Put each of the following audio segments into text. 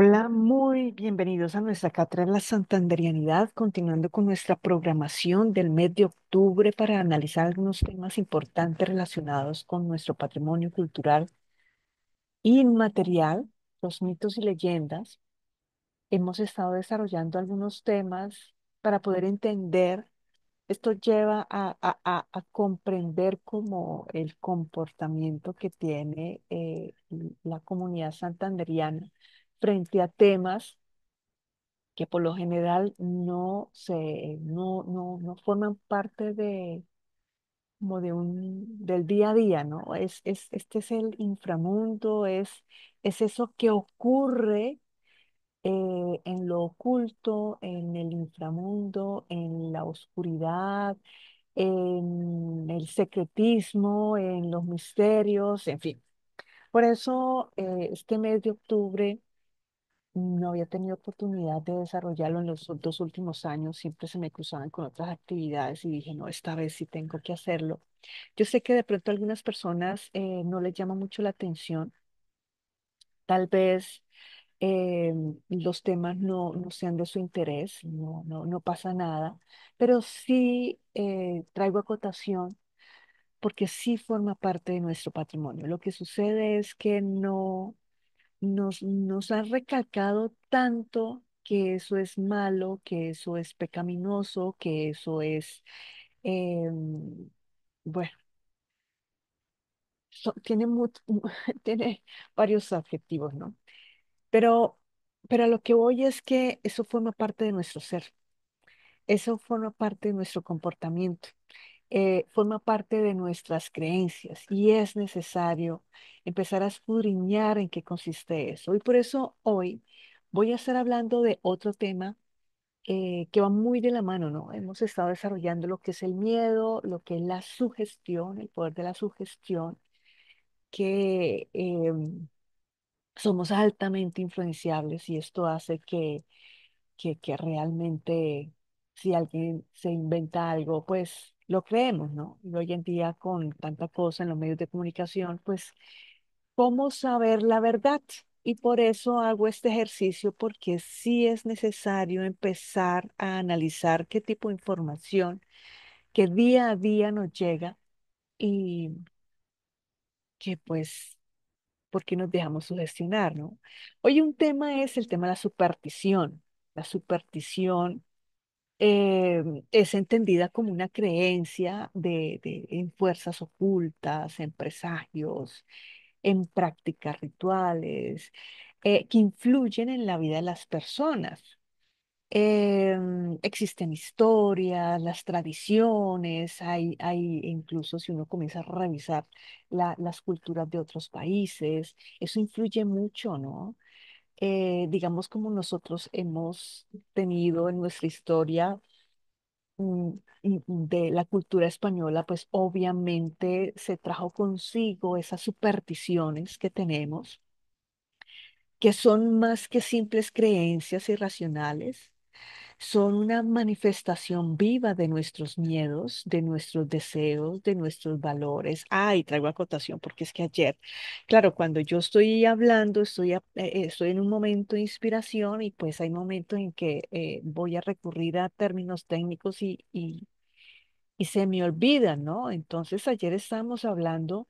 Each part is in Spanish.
Hola, muy bienvenidos a nuestra cátedra de La Santanderianidad, continuando con nuestra programación del mes de octubre para analizar algunos temas importantes relacionados con nuestro patrimonio cultural inmaterial, los mitos y leyendas. Hemos estado desarrollando algunos temas para poder entender, esto lleva a, a, a, comprender como el comportamiento que tiene eh, la comunidad santanderiana frente a temas que por lo general no, se, no, forman parte de, de un, del día a día, ¿no? Es, este es el inframundo, es, es eso que ocurre eh, en lo oculto, en el inframundo, en la oscuridad, en el secretismo, en los misterios, en fin. Por eso eh, este mes de octubre no había tenido oportunidad de desarrollarlo en los dos últimos años, siempre se me cruzaban con otras actividades y dije, no, esta vez sí tengo que hacerlo. Yo sé que de pronto algunas personas eh, no les llama mucho la atención, tal vez eh, los temas no, no sean de su interés, no, no, no pasa nada, pero sí eh, traigo acotación porque sí forma parte de nuestro patrimonio. Lo que sucede es que no nos, nos han recalcado tanto que eso es malo, que eso es pecaminoso, que eso es, em, bueno, tiene, tiene varios adjetivos, ¿no? Pero, pero lo que voy es que eso forma parte de nuestro ser, eso forma parte de nuestro comportamiento. Eh, forma parte de nuestras creencias y es necesario empezar a escudriñar en qué consiste eso. Y por eso hoy voy a estar hablando de otro tema eh, que va muy de la mano, ¿no? Hemos estado desarrollando lo que es el miedo, lo que es la sugestión, el poder de la sugestión, que em, somos altamente influenciables y esto hace que, que, que realmente si alguien se inventa algo, pues lo creemos, ¿no? Y hoy en día con tanta cosa en los medios de comunicación, pues, ¿cómo saber la verdad? Y por eso hago este ejercicio, porque sí es necesario empezar a analizar qué tipo de información que día a día nos llega y que pues, ¿por qué nos dejamos sugestionar, no? Hoy un tema es el tema de la superstición. La superstición Em, es entendida como una creencia de, en fuerzas ocultas, en presagios, en prácticas rituales, eh, que influyen en la vida de las personas. Em, existen historias, las tradiciones, hay, hay incluso si uno comienza a revisar las culturas de otros países, eso influye mucho, ¿no? Eh, digamos, como nosotros hemos tenido en nuestra historia mm, mm, de la cultura española, pues obviamente se trajo consigo esas supersticiones que tenemos, que son más que simples creencias irracionales, son una manifestación viva de nuestros miedos, de nuestros deseos, de nuestros valores. Ay, traigo acotación porque es que ayer, claro, cuando yo estoy hablando, estoy, eh, estoy en un momento de inspiración y pues hay momentos en que eh, voy a recurrir a términos técnicos y, y, y se me olvidan, ¿no? Entonces ayer estábamos hablando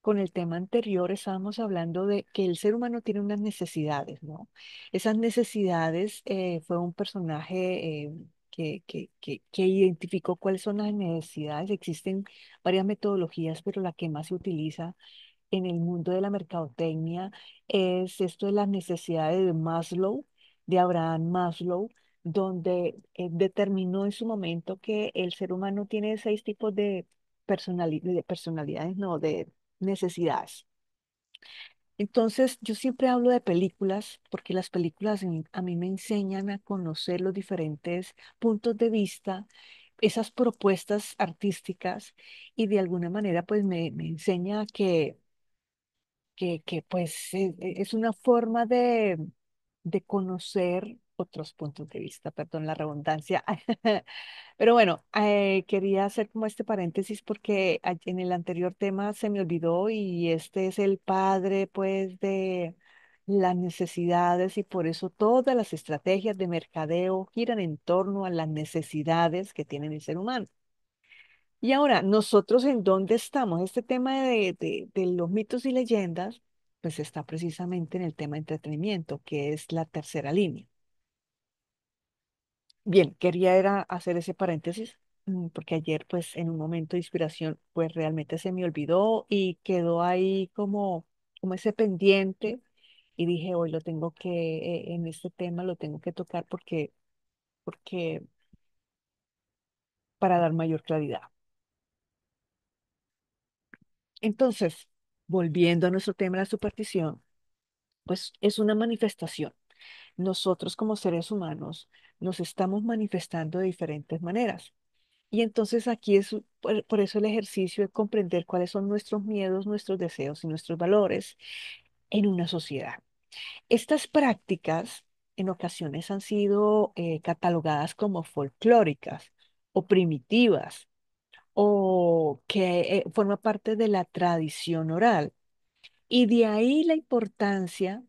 con el tema anterior estábamos hablando de que el ser humano tiene unas necesidades, ¿no? Esas necesidades eh, fue un personaje eh, que, que, que, identificó cuáles son las necesidades. Existen varias metodologías, pero la que más se utiliza en el mundo de la mercadotecnia es esto de las necesidades de Maslow, de Abraham Maslow, donde eh, determinó en su momento que el ser humano tiene seis tipos de, de personalidades, no, de necesidades. Entonces, yo siempre hablo de películas porque las películas a mí me enseñan a conocer los diferentes puntos de vista, esas propuestas artísticas y de alguna manera pues me, enseña que, que, pues es, una forma de, de conocer otros puntos de vista, perdón la redundancia. Pero bueno, eh, quería hacer como este paréntesis porque en el anterior tema se me olvidó y este es el padre pues de las necesidades y por eso todas las estrategias de mercadeo giran en torno a las necesidades que tiene el ser humano. Y ahora, nosotros en dónde estamos? Este tema de, de los mitos y leyendas, pues está precisamente en el tema de entretenimiento, que es la tercera línea. Bien, quería era hacer ese paréntesis mm, porque ayer pues en un momento de inspiración pues realmente se me olvidó y quedó ahí como, como ese pendiente y dije hoy lo tengo que, eh, en este tema lo tengo que tocar porque, porque para dar mayor claridad. Entonces, volviendo a nuestro tema de la superstición, pues es una manifestación nosotros como seres humanos nos estamos manifestando de diferentes maneras. Y entonces aquí es por, eso el ejercicio de comprender cuáles son nuestros miedos, nuestros deseos y nuestros valores en una sociedad. Estas prácticas en ocasiones han sido eh, catalogadas como folclóricas o primitivas o que eh, forma parte de la tradición oral. Y de ahí la importancia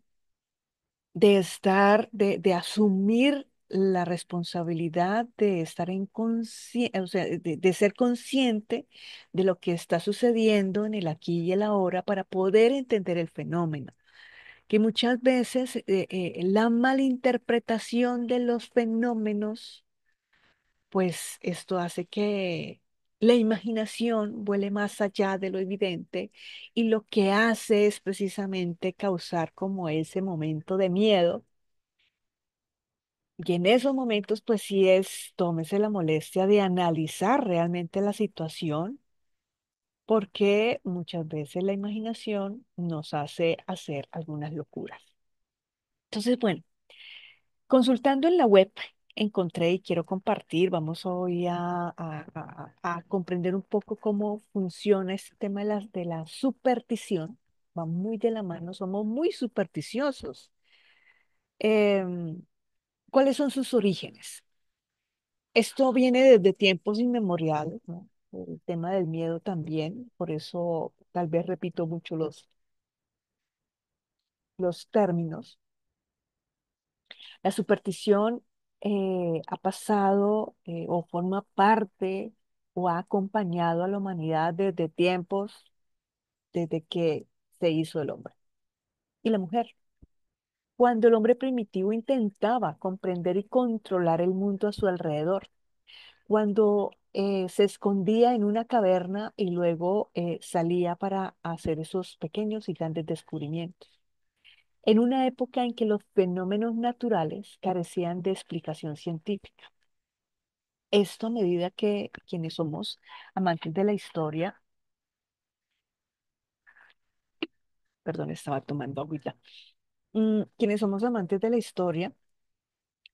de estar, de, asumir la responsabilidad de estar en o sea, de, ser consciente de lo que está sucediendo en el aquí y el ahora para poder entender el fenómeno. Que muchas veces eh, eh, eh, la malinterpretación de los fenómenos, pues esto hace que la imaginación vuele más allá de lo evidente y lo que hace es precisamente causar como ese momento de miedo. Y en esos momentos, pues sí es, tómese la molestia de analizar realmente la situación, porque muchas veces la imaginación nos hace hacer algunas locuras. Entonces, bueno, consultando en la web encontré y quiero compartir. Vamos hoy a, a, a, comprender un poco cómo funciona este tema de la, de la superstición. Va muy de la mano, somos muy supersticiosos. Em, ¿Cuáles son sus orígenes? Esto viene desde tiempos inmemoriales, el tema del miedo también, por eso tal vez repito mucho los, los términos. La superstición eh, ha pasado eh, o forma parte o ha acompañado a la humanidad desde tiempos, desde que se hizo el hombre y la mujer. Cuando el hombre primitivo intentaba comprender y controlar el mundo a su alrededor, cuando eh, se escondía en una caverna y luego salía para hacer esos pequeños y grandes descubrimientos en una época en que los fenómenos naturales carecían de explicación científica. Esto a medida que quienes somos amantes de la historia, perdón, estaba tomando agüita, mm, quienes somos amantes de la historia,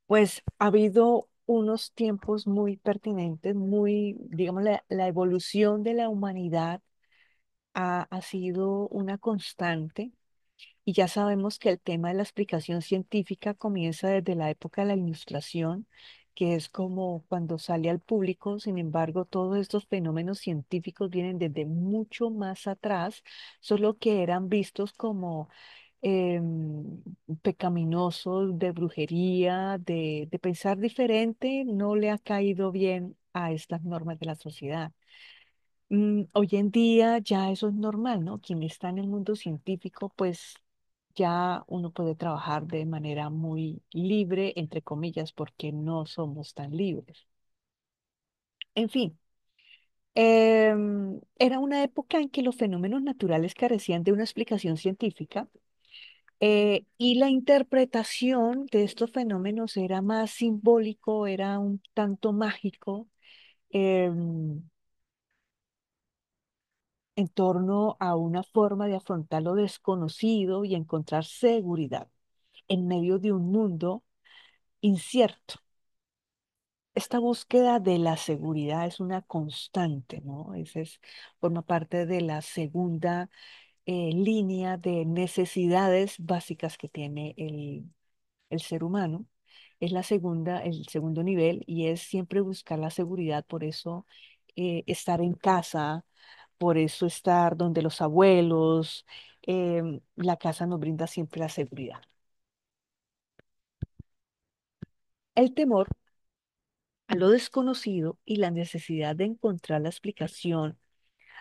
pues ha habido unos tiempos muy pertinentes, muy, digamos, la, evolución de la humanidad ha, ha sido una constante y ya sabemos que el tema de la explicación científica comienza desde la época de la Ilustración, que es como cuando sale al público, sin embargo, todos estos fenómenos científicos vienen desde mucho más atrás, solo que eran vistos como em, pecaminosos, de brujería, de, pensar diferente, no le ha caído bien a estas normas de la sociedad. Mm, hoy en día ya eso es normal, ¿no? Quien está en el mundo científico, pues ya uno puede trabajar de manera muy libre, entre comillas, porque no somos tan libres. En fin, em, era una época en que los fenómenos naturales carecían de una explicación científica eh, y la interpretación de estos fenómenos era más simbólico, era un tanto mágico. Em, en torno a una forma de afrontar lo desconocido y encontrar seguridad en medio de un mundo incierto. Esta búsqueda de la seguridad es una constante, ¿no? Esa es, forma parte de la segunda eh, línea de necesidades básicas que tiene el, el ser humano. Es la segunda, el segundo nivel y es siempre buscar la seguridad, por eso eh, estar en casa, por eso estar donde los abuelos, em, la casa nos brinda siempre la seguridad. El temor a lo desconocido y la necesidad de encontrar la explicación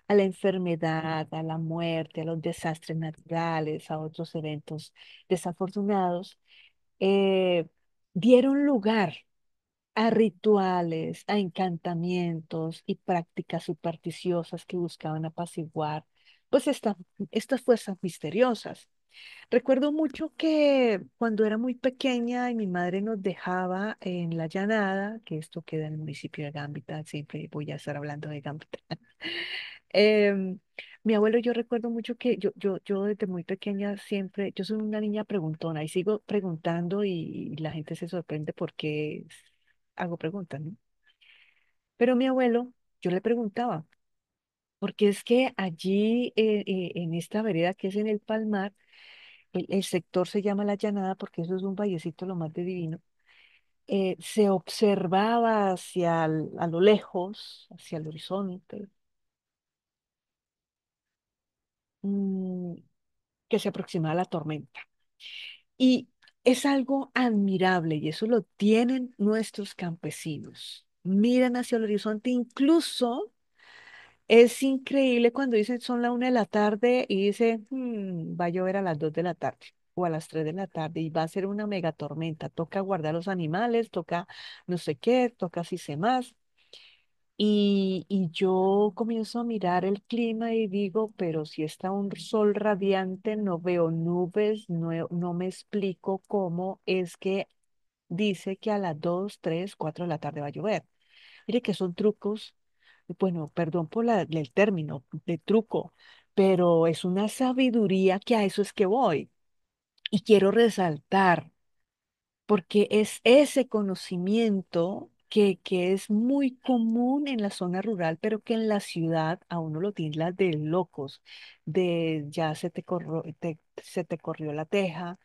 a la enfermedad, a la muerte, a los desastres naturales, a otros eventos desafortunados, eh, dieron lugar a rituales, a encantamientos y prácticas supersticiosas que buscaban apaciguar pues esta, estas fuerzas misteriosas. Recuerdo mucho que cuando era muy pequeña y mi madre nos dejaba en la llanada, que esto queda en el municipio de Gambita, siempre voy a estar hablando de Gambita. Em, mi abuelo, yo recuerdo mucho que yo, yo, yo desde muy pequeña siempre, yo soy una niña preguntona y sigo preguntando y la gente se sorprende porque hago preguntas, ¿no? Pero mi abuelo, yo le preguntaba, porque es que allí eh, eh, en esta vereda que es en el Palmar, el, sector se llama La Llanada porque eso es un vallecito lo más de divino, eh, se observaba hacia a lo lejos, hacia el horizonte, mm, que se aproximaba la tormenta. Y es algo admirable y eso lo tienen nuestros campesinos. Miran hacia el horizonte, incluso es increíble cuando dicen son la una de la tarde y dice hmm, va a llover a las dos de la tarde o a las tres de la tarde y va a ser una mega tormenta. Toca guardar los animales, toca no sé qué, toca si se más. Y, yo comienzo a mirar el clima y digo, pero si está un sol radiante, no veo nubes, no, me explico cómo es que dice que a las 2, 3, 4 de la tarde va a llover. Mire que son trucos, bueno, perdón por la- el término de truco, pero es una sabiduría que a eso es que voy. Y quiero resaltar, porque es ese conocimiento que, es muy común en la zona rural, pero que en la ciudad a uno lo tilda de locos, de ya se te, se te corrió la teja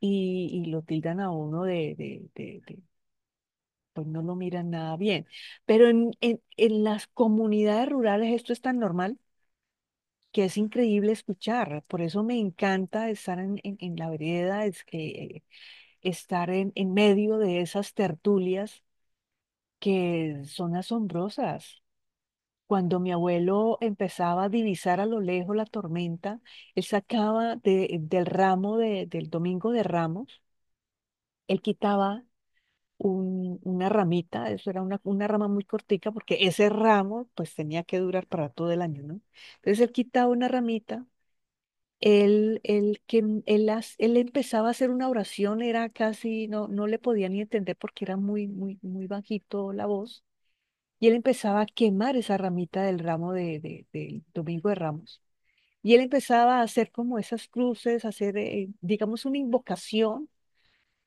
y, lo tildan a uno de, de, de, pues no lo miran nada bien. Pero en, en, las comunidades rurales esto es tan normal que es increíble escuchar. Por eso me encanta estar en, la vereda, es, que eh, estar en, en medio de esas tertulias que son asombrosas. Cuando mi abuelo empezaba a divisar a lo lejos la tormenta, él sacaba del ramo del domingo de Ramos, él quitaba una ramita, eso era una, una rama muy cortica porque ese ramo pues tenía que durar para todo el año, ¿no? Entonces él quitaba una ramita él, él, que, mm, él, él, empezaba a hacer una oración, era casi, no, no le podía ni entender porque era muy, muy, muy bajito la voz, y él empezaba a quemar esa ramita del ramo de, de, del Domingo de Ramos. Y él empezaba a hacer como esas cruces, hacer, eh, digamos, una invocación,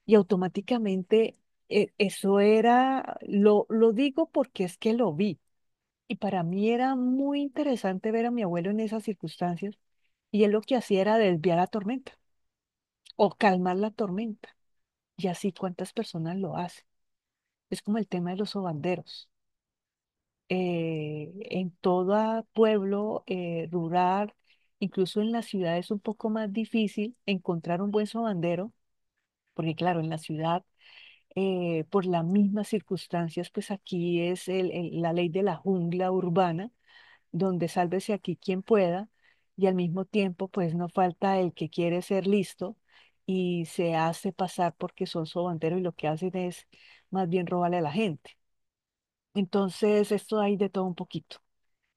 y automáticamente eh, eso era, lo, lo digo porque es que lo vi. Y para mí era muy interesante ver a mi abuelo en esas circunstancias, y él lo que hacía era desviar la tormenta o calmar la tormenta. Y así cuántas personas lo hacen. Es como el tema de los sobanderos. Eh, en todo pueblo eh, rural, incluso en la ciudad es un poco más difícil encontrar un buen sobandero, porque claro, en la ciudad, eh, por las mismas circunstancias, pues aquí es la ley de la jungla urbana, donde sálvese aquí quien pueda, y al mismo tiempo pues no falta el que quiere ser listo y se hace pasar porque son sobandero y lo que hacen es más bien robarle a la gente. Entonces, esto hay de todo un poquito.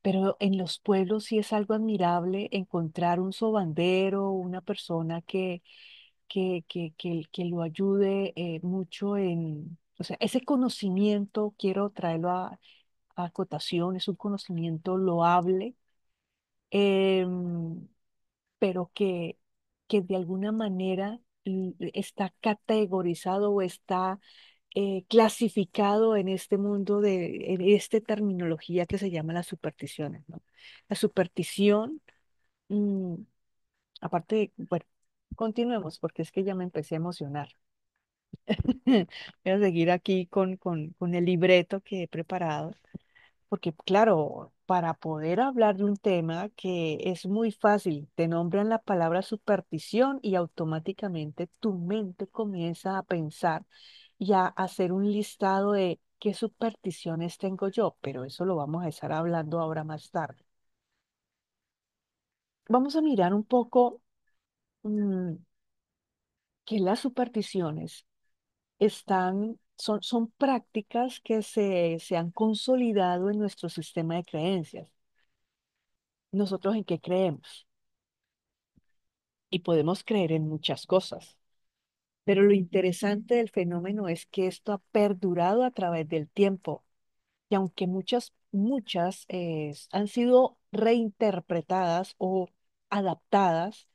Pero en los pueblos sí es algo admirable encontrar un sobandero, una persona que, que, que, que, que lo ayude eh, mucho en, o sea, ese conocimiento, quiero traerlo a, a acotación, es un conocimiento loable Em, pero que, que de alguna manera está categorizado o está eh, clasificado en este mundo de en esta terminología que se llama las supersticiones, La superstición, mm, aparte, bueno, continuemos porque es que ya me empecé a emocionar. Voy a seguir aquí con, con, con el libreto que he preparado porque claro, para poder hablar de un tema que es muy fácil, te nombran la palabra superstición y automáticamente tu mente comienza a pensar y a hacer un listado de qué supersticiones tengo yo, pero eso lo vamos a estar hablando ahora más tarde. Vamos a mirar un poco mm, que las supersticiones están son, prácticas que se, han consolidado en nuestro sistema de creencias. ¿Nosotros en qué creemos? Y podemos creer en muchas cosas. Pero lo interesante del fenómeno es que esto ha perdurado a través del tiempo. Y aunque muchas, muchas eh, han sido reinterpretadas o adaptadas,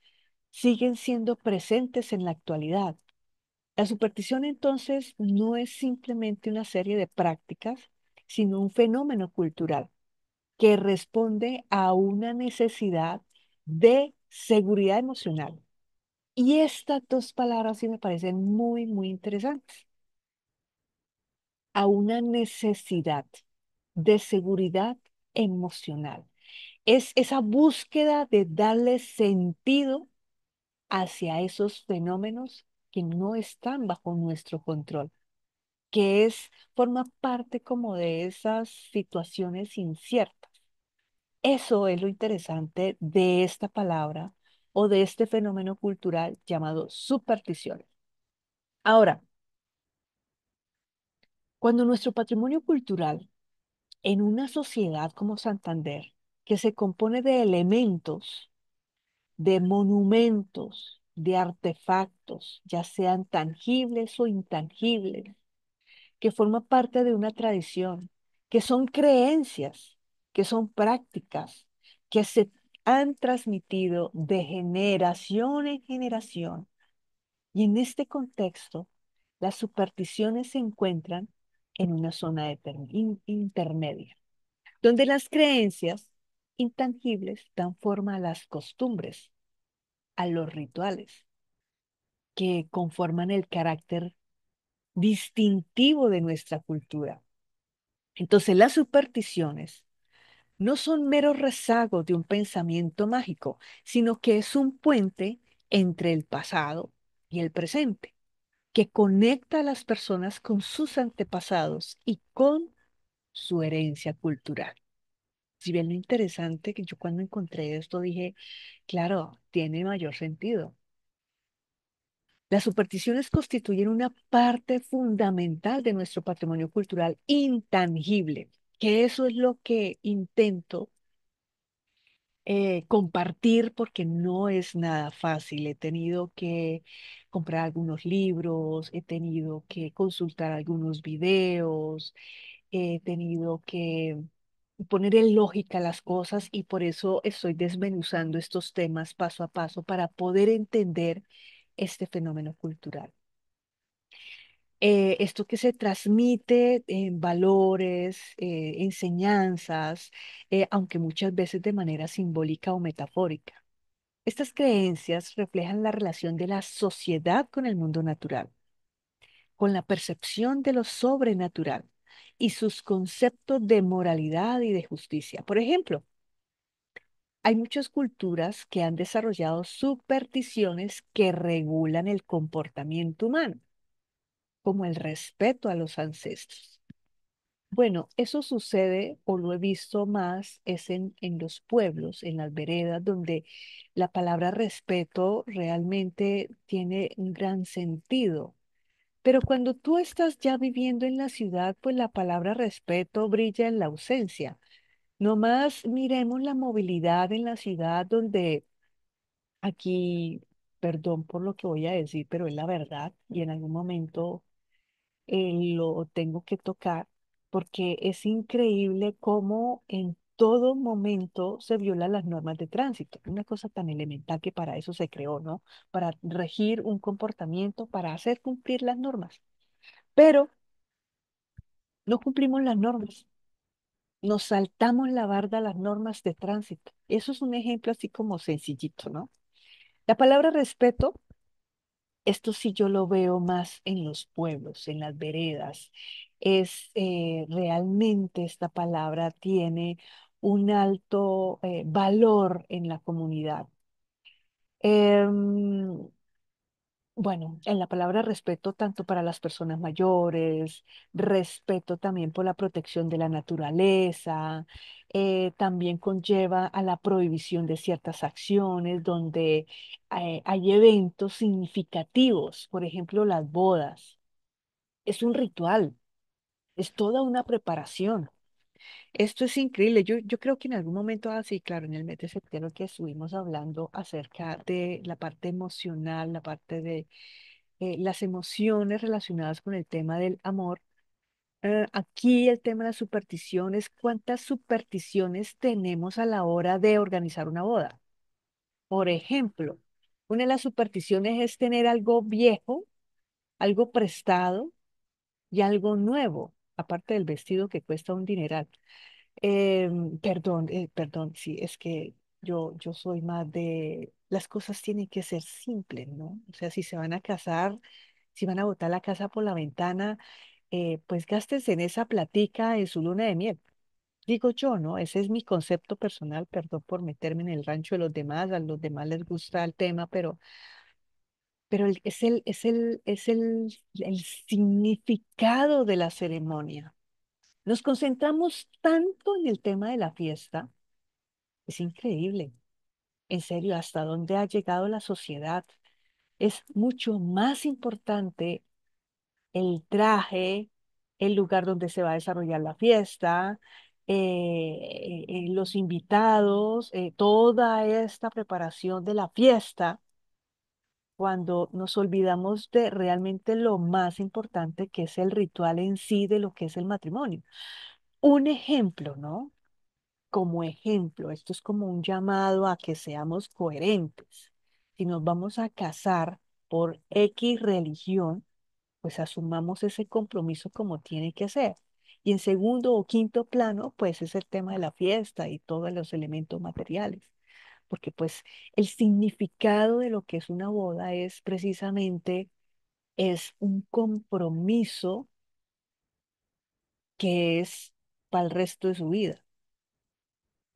siguen siendo presentes en la actualidad. La superstición entonces no es simplemente una serie de prácticas, sino un fenómeno cultural que responde a una necesidad de seguridad emocional. Y estas dos palabras sí me parecen muy, muy interesantes. A una necesidad de seguridad emocional. Es esa búsqueda de darle sentido hacia esos fenómenos que no están bajo nuestro control, que es, forma parte como de esas situaciones inciertas. Eso es lo interesante de esta palabra o de este fenómeno cultural llamado superstición. Ahora, cuando nuestro patrimonio cultural en una sociedad como Santander, que se compone de elementos, de monumentos, de artefactos, ya sean tangibles o intangibles, que forman parte de una tradición, que son creencias, que son prácticas, que se han transmitido de generación en generación. Y en este contexto, las supersticiones se encuentran en una zona intermedia, donde las creencias intangibles dan forma a las costumbres a los rituales que conforman el carácter distintivo de nuestra cultura. Entonces las supersticiones no son meros rezagos de un pensamiento mágico, sino que es un puente entre el pasado y el presente, que conecta a las personas con sus antepasados y con su herencia cultural si bien lo interesante que yo cuando encontré esto dije, claro, tiene mayor sentido. Las supersticiones constituyen una parte fundamental de nuestro patrimonio cultural intangible, que eso es lo que intento eh, compartir porque no es nada fácil. He tenido que comprar algunos libros, he tenido que consultar algunos videos, he tenido que poner en lógica las cosas y por eso estoy desmenuzando estos temas paso a paso para poder entender este fenómeno cultural. Eh, esto que se transmite en valores, eh, enseñanzas, eh, aunque muchas veces de manera simbólica o metafórica. Estas creencias reflejan la relación de la sociedad con el mundo natural, con la percepción de lo sobrenatural y sus conceptos de moralidad y de justicia. Por ejemplo, hay muchas culturas que han desarrollado supersticiones que regulan el comportamiento humano, como el respeto a los ancestros. Bueno, eso sucede o lo he visto más es en, en los pueblos, en las veredas, donde la palabra respeto realmente tiene un gran sentido pero cuando tú estás ya viviendo en la ciudad, pues la palabra respeto brilla en la ausencia. Nomás miremos la movilidad en la ciudad donde aquí, perdón por lo que voy a decir, pero es la verdad y en algún momento eh, lo tengo que tocar porque es increíble cómo en todo momento se violan las normas de tránsito. Una cosa tan elemental que para eso se creó, ¿no? Para regir un comportamiento, para hacer cumplir las normas. Pero no cumplimos las normas. Nos saltamos la barda las normas de tránsito. Eso es un ejemplo así como sencillito, ¿no? La palabra respeto, esto sí yo lo veo más en los pueblos, en las veredas. Es eh, realmente esta palabra tiene un alto eh, valor en la comunidad. Em, bueno, en la palabra respeto tanto para las personas mayores, respeto también por la protección de la naturaleza, eh, también conlleva a la prohibición de ciertas acciones donde eh, hay eventos significativos, por ejemplo las bodas. Es un ritual, es toda una preparación. Esto es increíble. Yo, yo creo que en algún momento así, ah, claro, en el mes de septiembre que estuvimos hablando acerca de la parte emocional, la parte de eh, las emociones relacionadas con el tema del amor. Eh, aquí el tema de las supersticiones, ¿cuántas supersticiones tenemos a la hora de organizar una boda? Por ejemplo, una de las supersticiones es tener algo viejo, algo prestado y algo nuevo aparte del vestido que cuesta un dineral. Em, perdón, eh, perdón, sí, es que yo, yo soy más de, las cosas tienen que ser simples, ¿no? O sea, si se van a casar, si van a botar la casa por la ventana, eh, pues gástense en esa platica en su luna de miel. Digo yo, ¿no? Ese es mi concepto personal, perdón por meterme en el rancho de los demás, a los demás les gusta el tema, pero pero es el, es el, es el, significado de la ceremonia. Nos concentramos tanto en el tema de la fiesta, es increíble. En serio, hasta dónde ha llegado la sociedad. Es mucho más importante el traje, el lugar donde se va a desarrollar la fiesta, eh, eh, eh, los invitados, toda esta preparación de la fiesta, cuando nos olvidamos de realmente lo más importante que es el ritual en sí de lo que es el matrimonio. Un ejemplo, ¿no? Como ejemplo, esto es como un llamado a que seamos coherentes. Si nos vamos a casar por X religión, pues asumamos ese compromiso como tiene que ser. Y en segundo o quinto plano, pues es el tema de la fiesta y todos los elementos materiales porque pues el significado de lo que es una boda es precisamente, es un compromiso que es para el resto de su vida.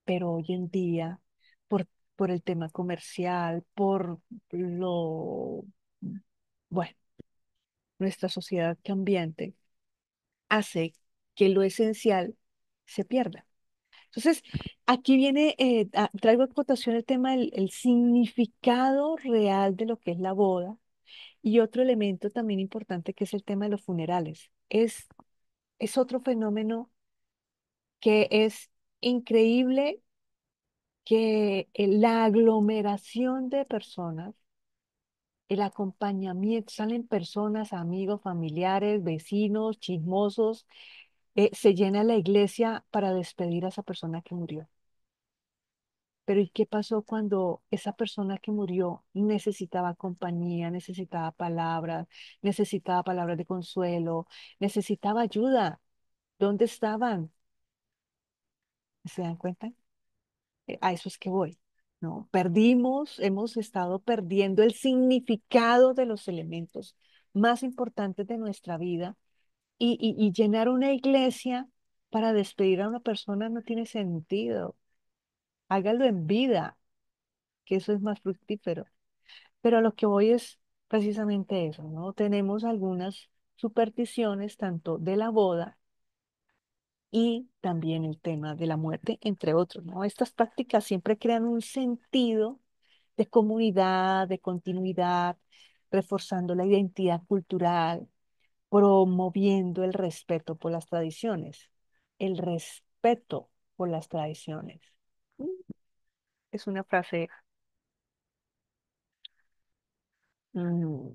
Pero hoy en día, por, por el tema comercial, por lo, bueno, nuestra sociedad cambiante, hace que lo esencial se pierda. Entonces, aquí viene, eh, traigo a cotación el tema del significado real de lo que es la boda y otro elemento también importante que es el tema de los funerales. Es, es otro fenómeno que es increíble que eh, la aglomeración de personas, el acompañamiento, salen personas, amigos, familiares, vecinos, chismosos, eh, se llena la iglesia para despedir a esa persona que murió. Pero ¿y qué pasó cuando esa persona que murió necesitaba compañía, necesitaba palabras, necesitaba palabras de consuelo, necesitaba ayuda? ¿Dónde estaban? ¿Se dan cuenta? Eh, a eso es que voy. ¿no? Perdimos, hemos estado perdiendo el significado de los elementos más importantes de nuestra vida y, llenar una iglesia para despedir a una persona no tiene sentido. Hágalo en vida, que eso es más fructífero. Pero lo que voy es precisamente eso, ¿no? Tenemos algunas supersticiones tanto de la boda y también el tema de la muerte, entre otros, ¿no? Estas prácticas siempre crean un sentido de comunidad, de continuidad, reforzando la identidad cultural, promoviendo el respeto por las tradiciones. El respeto por las tradiciones. Mm, es una frase... Mm,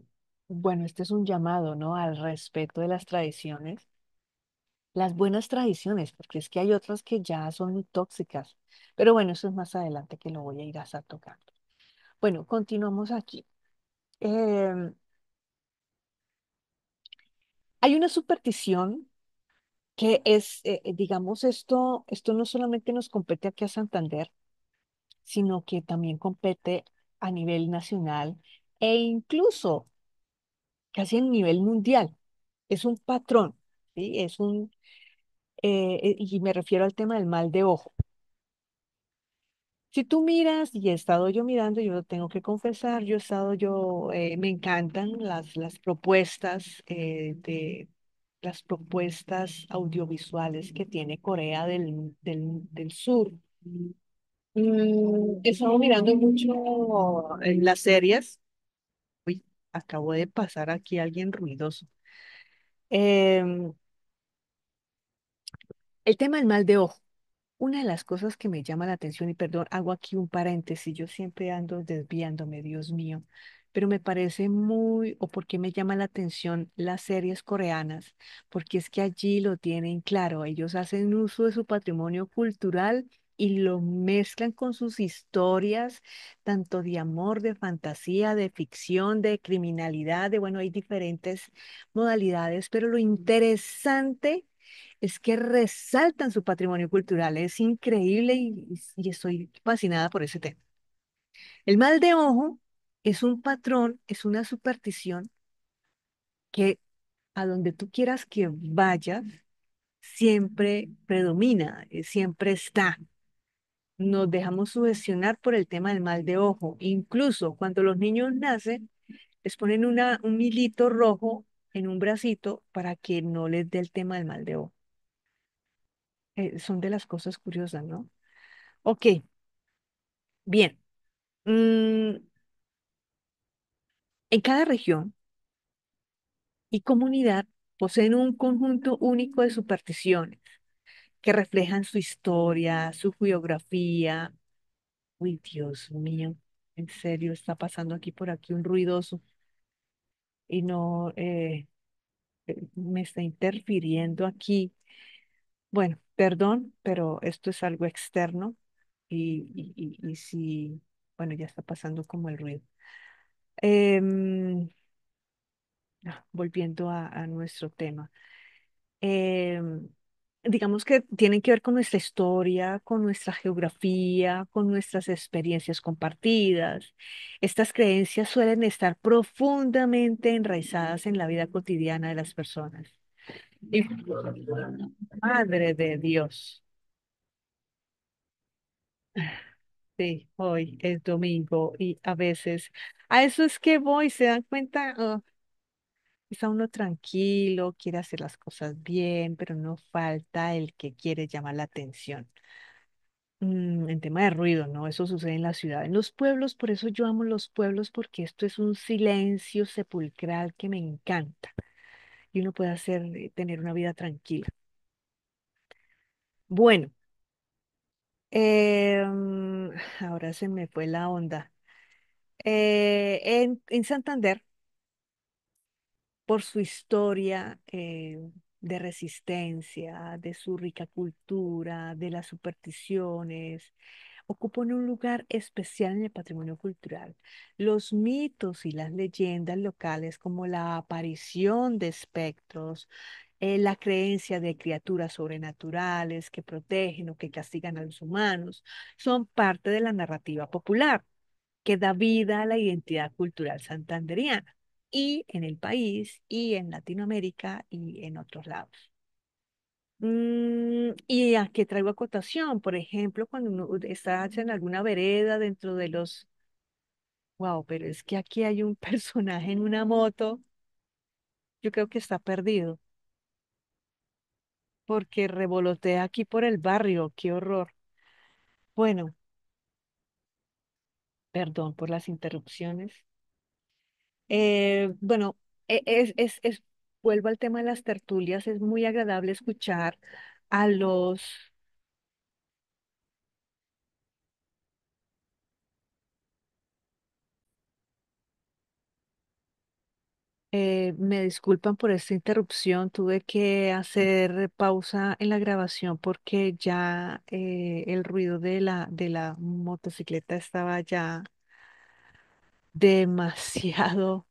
bueno, este es un llamado, ¿no? Al respeto de las tradiciones. Las buenas tradiciones, porque es que hay otras que ya son tóxicas. Pero bueno, eso es más adelante que lo voy a ir a sacar. tocando. Bueno, continuamos aquí. Em, hay una superstición que es, eh, eh, digamos, esto, esto no solamente nos compete aquí a Santander, sino que también compete a nivel nacional e incluso casi a nivel mundial. Es un patrón, ¿sí? Es un, eh, y me refiero al tema del mal de ojo. Si tú miras, y he estado yo mirando, yo lo tengo que confesar, yo he estado yo, eh, me encantan las, las propuestas eh, de las propuestas audiovisuales que tiene Corea del, Sur. Mm, he estado mirando mucho en las series. Uy, acabo de pasar aquí alguien ruidoso. Em, el tema del mal de ojo. Una de las cosas que me llama la atención, y perdón, hago aquí un paréntesis, yo siempre ando desviándome, Dios mío, pero me parece muy, o por qué me llama la atención las series coreanas, porque es que allí lo tienen claro, ellos hacen uso de su patrimonio cultural y lo mezclan con sus historias, tanto de amor, de fantasía, de ficción, de criminalidad, de bueno, hay diferentes modalidades, pero lo interesante es que resaltan su patrimonio cultural. Es increíble y, estoy fascinada por ese tema. El mal de ojo es un patrón, es una superstición que a donde tú quieras que vayas, siempre predomina, eh, siempre está. Nos dejamos sugestionar por el tema del mal de ojo. Incluso cuando los niños nacen, les ponen un milito rojo en un bracito para que no les dé el tema del mal de ojo. Eh, son de las cosas curiosas, ¿no? Ok, bien. Mm, en cada región y comunidad poseen un conjunto único de supersticiones que reflejan su historia, su geografía. Uy, Dios mío, en serio, está pasando aquí por aquí un ruidoso y no eh, eh, me está interfiriendo aquí bueno, perdón, pero esto es algo externo y, si, bueno, ya está pasando como el ruido. Em, ah, volviendo a, nuestro tema. Em, digamos que tienen que ver con nuestra historia, con nuestra geografía, con nuestras experiencias compartidas. Estas creencias suelen estar profundamente enraizadas en la vida cotidiana de las personas. Madre de Dios. Sí, hoy es domingo y a veces a eso es que voy, se dan cuenta, ah, está uno tranquilo, quiere hacer las cosas bien, pero no falta el que quiere llamar la atención. Mm, en tema de ruido, ¿no? Eso sucede en la ciudad, en los pueblos, por eso yo amo los pueblos, porque esto es un silencio sepulcral que me encanta uno puede hacer, eh, tener una vida tranquila. Bueno, em, ahora se me fue la onda. Eh, en, Santander, por su historia eh, de resistencia, de su rica cultura, de las supersticiones, ocupan un lugar especial en el patrimonio cultural. Los mitos y las leyendas locales como la aparición de espectros, eh, la creencia de criaturas sobrenaturales que protegen o que castigan a los humanos, son parte de la narrativa popular que da vida a la identidad cultural santanderiana y en el país y en Latinoamérica y en otros lados. Mm, y aquí traigo acotación, por ejemplo, cuando uno está en mm. alguna vereda dentro de los... Wow, pero es que aquí hay un personaje en una moto, yo creo que está perdido, porque revolotea aquí por el barrio, qué horror. Bueno, perdón por las interrupciones. Eh, bueno, e, es, es vuelvo al tema de las tertulias, es muy agradable escuchar a los eh, me disculpan por esta interrupción, tuve que hacer pausa en la grabación porque ya eh, el ruido de la, de la motocicleta estaba ya demasiado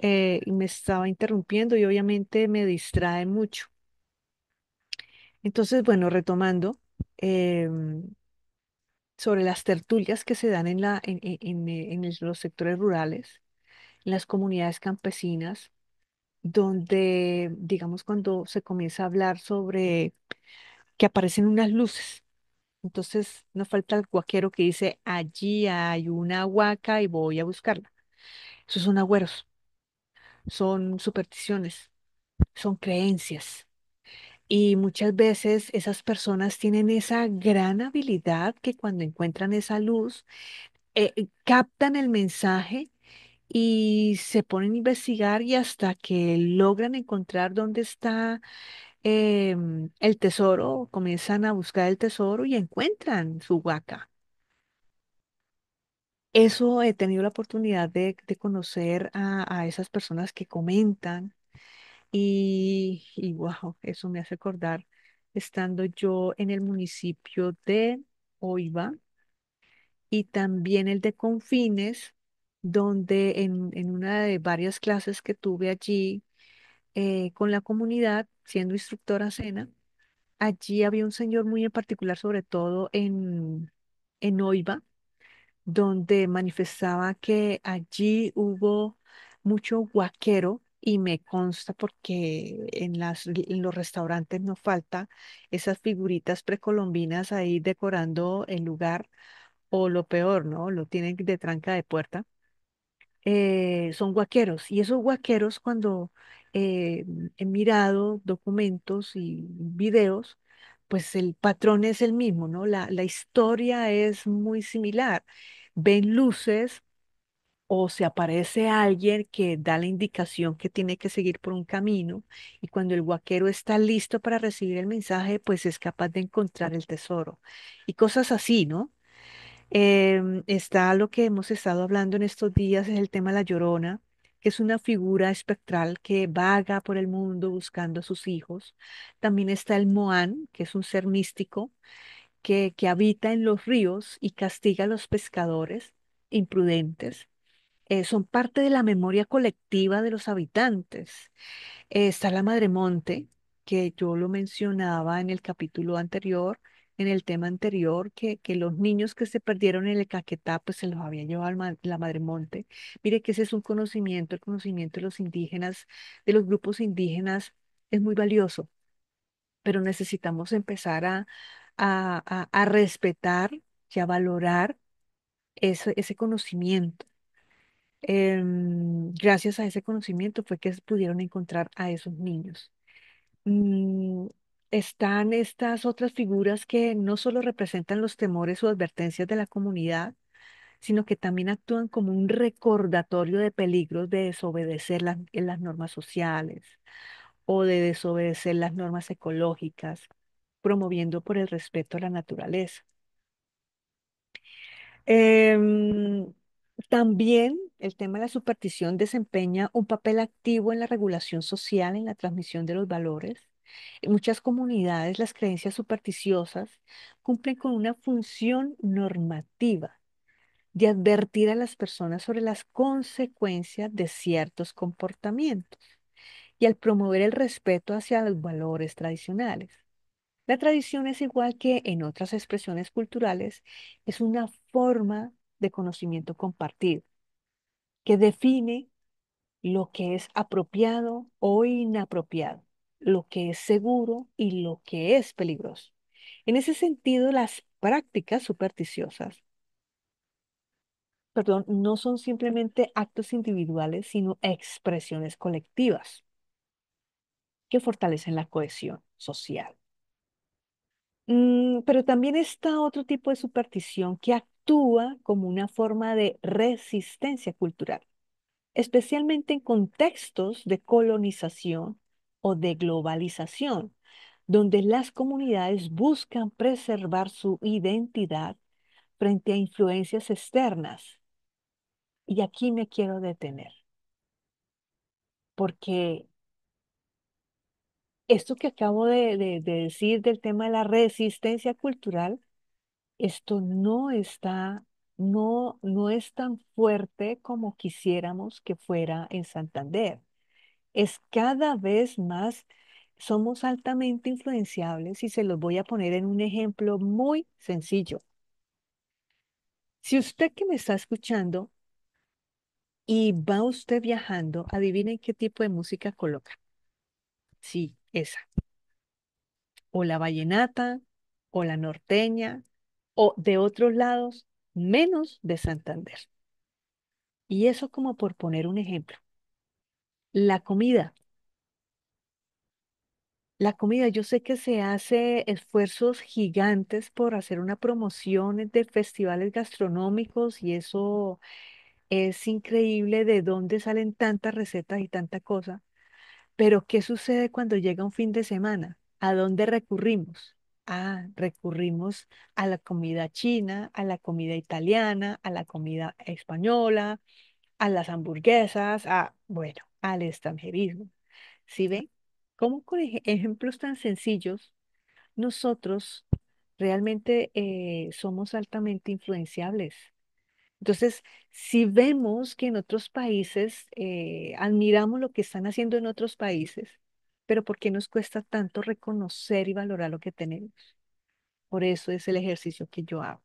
eh, me estaba interrumpiendo y obviamente me distrae mucho. Entonces, bueno, retomando em, sobre las tertulias que se dan en, la, eh, en, los sectores rurales, en las comunidades campesinas, donde, digamos, cuando se comienza a hablar sobre que aparecen unas luces. Entonces, no falta el guaquero que dice, allí hay una huaca y voy a buscarla. Esos son agüeros son supersticiones, son creencias. Y muchas veces esas personas tienen esa gran habilidad que cuando encuentran esa luz, eh, eh, captan el mensaje y se ponen a investigar y hasta que logran encontrar dónde está em, el tesoro, comienzan a buscar el tesoro y encuentran su huaca. Eso he tenido la oportunidad de, conocer a, esas personas que comentan y, wow, eso me hace acordar estando yo en el municipio de Oiva y también el de Confines, donde en, una de varias clases que tuve allí eh, con la comunidad, siendo instructora cena, allí había un señor muy en particular, sobre todo en, en Oiva, donde manifestaba que allí hubo mucho guaquero y me consta porque en, los restaurantes no falta esas figuritas precolombinas ahí decorando el lugar o lo peor, ¿no? Lo tienen de tranca de puerta. Eh, son guaqueros y esos guaqueros cuando eh, he mirado documentos y videos pues el patrón es el mismo, ¿no? La, historia es muy similar. Ven luces o se aparece alguien que da la indicación que tiene que seguir por un camino y cuando el guaquero está listo para recibir el mensaje, pues es capaz de encontrar el tesoro y cosas así, ¿no? Em, está lo que hemos estado hablando en estos días, es el tema de la llorona, que es una figura espectral que vaga por el mundo buscando a sus hijos. También está el Moán, que es un ser místico que, habita en los ríos y castiga a los pescadores imprudentes. Eh, son parte de la memoria colectiva de los habitantes. Eh, está la Madre Monte, que yo lo mencionaba en el capítulo anterior, en el tema anterior que, que los niños que se perdieron en el Caquetá, pues se los habían llevado a la Madre Monte. Mire que ese es un conocimiento, el conocimiento de los indígenas, de los grupos indígenas, es muy valioso, pero necesitamos empezar a, a, a, respetar y a valorar ese, ese conocimiento. Em, gracias a ese conocimiento fue que pudieron encontrar a esos niños. Mm, están estas otras figuras que no solo representan los temores o advertencias de la comunidad, sino que también actúan como un recordatorio de peligros de desobedecer las, eh, normas sociales o de desobedecer las normas ecológicas, promoviendo por el respeto a la naturaleza. Em, también el tema de la superstición desempeña un papel activo en la regulación social, en la transmisión de los valores en muchas comunidades las creencias supersticiosas cumplen con una función normativa de advertir a las personas sobre las consecuencias de ciertos comportamientos y al promover el respeto hacia los valores tradicionales. La tradición es igual que en otras expresiones culturales, es una forma de conocimiento compartido que define lo que es apropiado o inapropiado lo que es seguro y lo que es peligroso. En ese sentido, las prácticas supersticiosas, perdón, no son simplemente actos individuales, sino expresiones colectivas que fortalecen la cohesión social. Mm, pero también está otro tipo de superstición que actúa como una forma de resistencia cultural, especialmente en contextos de colonización o de globalización, donde las comunidades buscan preservar su identidad frente a influencias externas. Y aquí me quiero detener, porque esto que acabo de, decir del tema de la resistencia cultural, esto no está no, no es tan fuerte como quisiéramos que fuera en Santander es cada vez más, somos altamente influenciables y se los voy a poner en un ejemplo muy sencillo. Si usted que me está escuchando y va usted viajando, adivinen qué tipo de música coloca. Sí, esa. O la vallenata, o la norteña, o de otros lados, menos de Santander. Y eso como por poner un ejemplo. La comida. La comida, yo sé que se hace esfuerzos gigantes por hacer una promoción de festivales gastronómicos y eso es increíble de dónde salen tantas recetas y tanta cosa. Pero ¿qué sucede cuando llega un fin de semana? ¿A dónde recurrimos? Ah, recurrimos a la comida china, a la comida italiana, a la comida española, a las hamburguesas, a, bueno al extranjerismo. si ven? Como con ejemplos tan sencillos, nosotros realmente eh, somos altamente influenciables. Entonces, si vemos que en otros países eh, admiramos lo que están haciendo en otros países, pero ¿por qué nos cuesta tanto reconocer y valorar lo que tenemos? Por eso es el ejercicio que yo hago.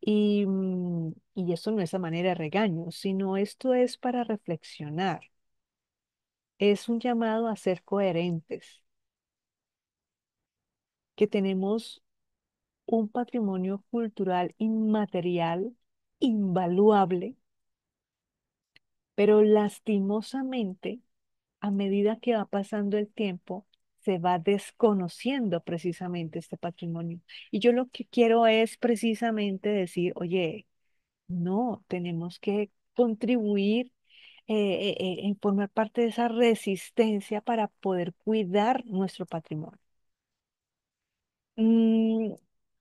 Y, mm, y eso no es a manera de regaño, sino esto es para reflexionar es un llamado a ser coherentes, que tenemos un patrimonio cultural inmaterial, invaluable, pero lastimosamente, a medida que va pasando el tiempo, se va desconociendo precisamente este patrimonio. Y yo lo que quiero es precisamente decir, oye, no, tenemos que contribuir eh, eh, eh, en formar parte de esa resistencia para poder cuidar nuestro patrimonio. Mm,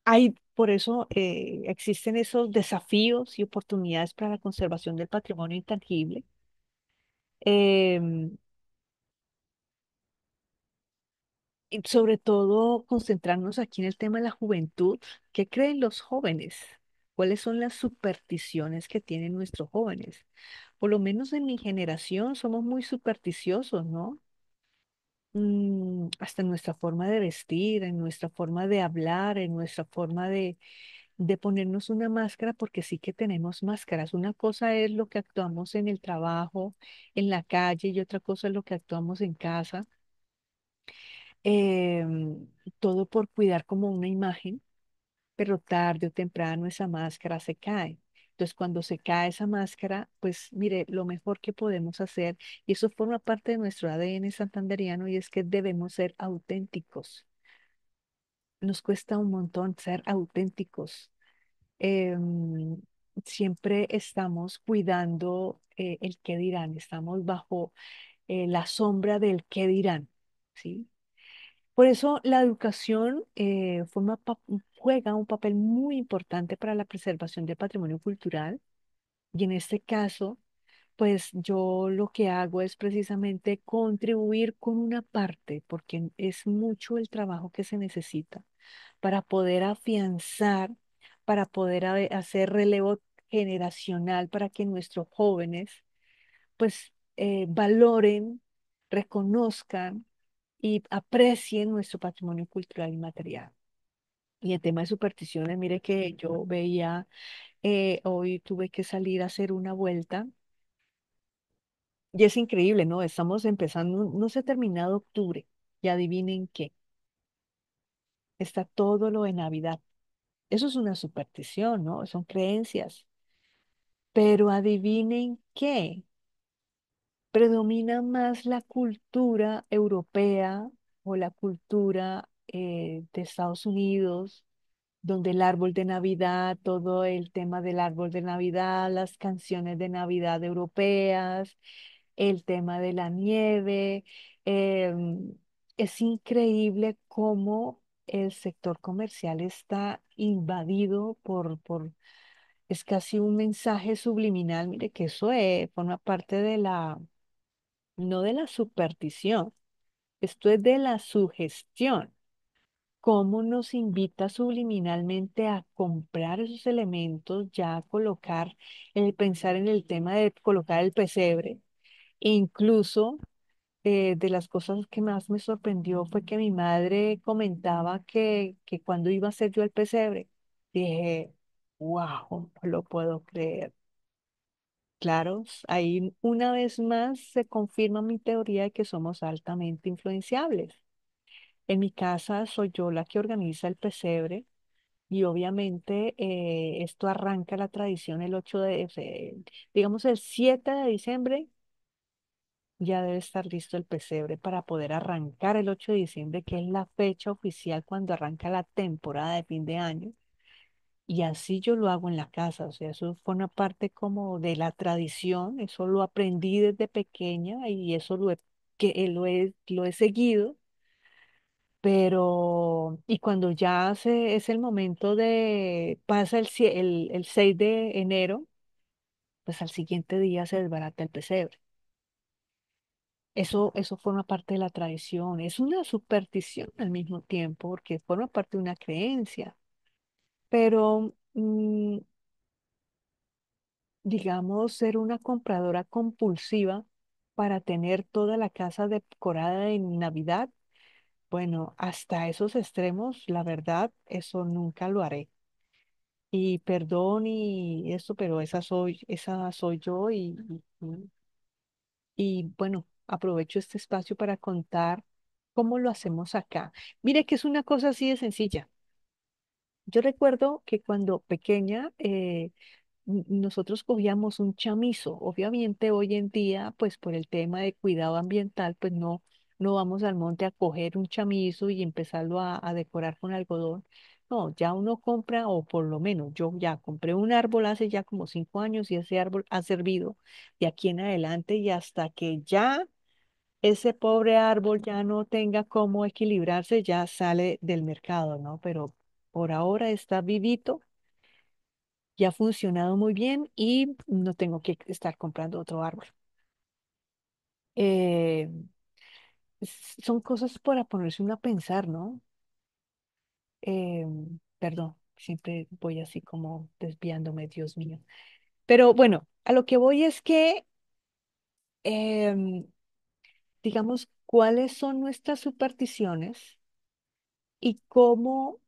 hay, por eso existen esos desafíos y oportunidades para la conservación del patrimonio intangible. Em, y sobre todo concentrarnos aquí en el tema de la juventud. ¿Qué creen los jóvenes? ¿Cuáles son las supersticiones que tienen nuestros jóvenes? por lo menos en mi generación, somos muy supersticiosos, ¿no? Mm, hasta nuestra forma de vestir, en nuestra forma de hablar, en nuestra forma de, ponernos una máscara, porque sí que tenemos máscaras. Una cosa es lo que actuamos en el trabajo, en la calle, y otra cosa es lo que actuamos en casa. Em, todo por cuidar como una imagen, pero tarde o temprano esa máscara se cae. Entonces, cuando se cae esa máscara, pues mire, lo mejor que podemos hacer, y eso forma parte de nuestro ADN santanderiano, y es que debemos ser auténticos. Nos cuesta un montón ser auténticos. Em, siempre estamos cuidando eh, el qué dirán, estamos bajo eh, la sombra del qué dirán, ¿sí? Por eso la educación eh, juega un papel muy importante para la preservación del patrimonio cultural y en este caso, pues yo lo que hago es precisamente contribuir con una parte, porque es mucho el trabajo que se necesita para poder afianzar, para poder hacer relevo generacional, para que nuestros jóvenes pues eh, valoren, reconozcan y aprecien nuestro patrimonio cultural y material. Y el tema de supersticiones, mire que yo veía, eh, hoy tuve que salir a hacer una vuelta y es increíble, ¿no? Estamos empezando, no se ha terminado octubre. Y adivinen qué. Está todo lo de Navidad. Eso es una superstición, ¿no? Son creencias. Pero adivinen qué predomina más la cultura europea o la cultura eh, de Estados Unidos, donde el árbol de Navidad, todo el tema del árbol de Navidad, las canciones de Navidad europeas, el tema de la nieve. Em, es increíble cómo el sector comercial está invadido por, por, es casi un mensaje subliminal, mire que eso es, eh, forma parte de la, no de la superstición. Esto es de la sugestión. Cómo nos invita subliminalmente a comprar esos elementos, ya a colocar, el pensar en el tema de colocar el pesebre. E incluso eh, de las cosas que más me sorprendió fue que mi madre comentaba que, que cuando iba a ser yo el pesebre, dije, wow, no lo puedo creer. Claro, ahí una vez más se confirma mi teoría de que somos altamente influenciables. En mi casa soy yo la que organiza el pesebre y obviamente eh, esto arranca la tradición el 8 de, digamos el 7 de diciembre, ya debe estar listo el pesebre para poder arrancar el 8 de diciembre, que es la fecha oficial cuando arranca la temporada de fin de año y así yo lo hago en la casa, o sea, eso fue una parte como de la tradición, eso lo aprendí desde pequeña y eso lo he, que, lo lo he seguido. Pero, y cuando ya es el momento de, pasa el, el, el 6 de enero, pues al siguiente día se desbarata el pesebre. Eso, eso forma parte de la tradición, es una superstición al mismo tiempo, porque forma parte de una creencia pero mm, digamos, ser una compradora compulsiva para tener toda la casa decorada en Navidad, bueno, hasta esos extremos, la verdad, eso nunca lo haré. Y perdón y eso, pero esa soy, esa soy yo y, y bueno, aprovecho este espacio para contar cómo lo hacemos acá. Mire que es una cosa así de sencilla. Yo recuerdo que cuando pequeña, eh, nosotros cogíamos un chamizo. Obviamente hoy en día, pues por el tema de cuidado ambiental, pues no, no vamos al monte a coger un chamizo y empezarlo a, decorar con algodón. No, ya uno compra, o por lo menos yo ya compré un árbol hace ya como cinco años y ese árbol ha servido de aquí en adelante y hasta que ya ese pobre árbol ya no tenga cómo equilibrarse, ya sale del mercado, ¿no? Pero por ahora está vivito, ya ha funcionado muy bien y no tengo que estar comprando otro árbol. Eh, son cosas para ponerse uno a pensar, ¿no? Em, perdón, siempre voy así como desviándome, Dios mío. Pero bueno, a lo que voy es que, em, digamos, cuáles son nuestras supersticiones y cómo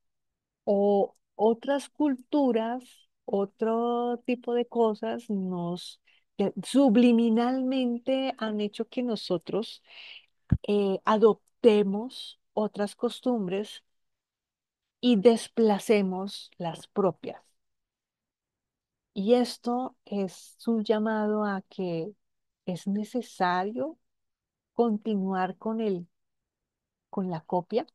o otras culturas, otro tipo de cosas nos subliminalmente han hecho que nosotros eh, adoptemos otras costumbres y desplacemos las propias. Y esto es un llamado a que es necesario continuar con el con la copia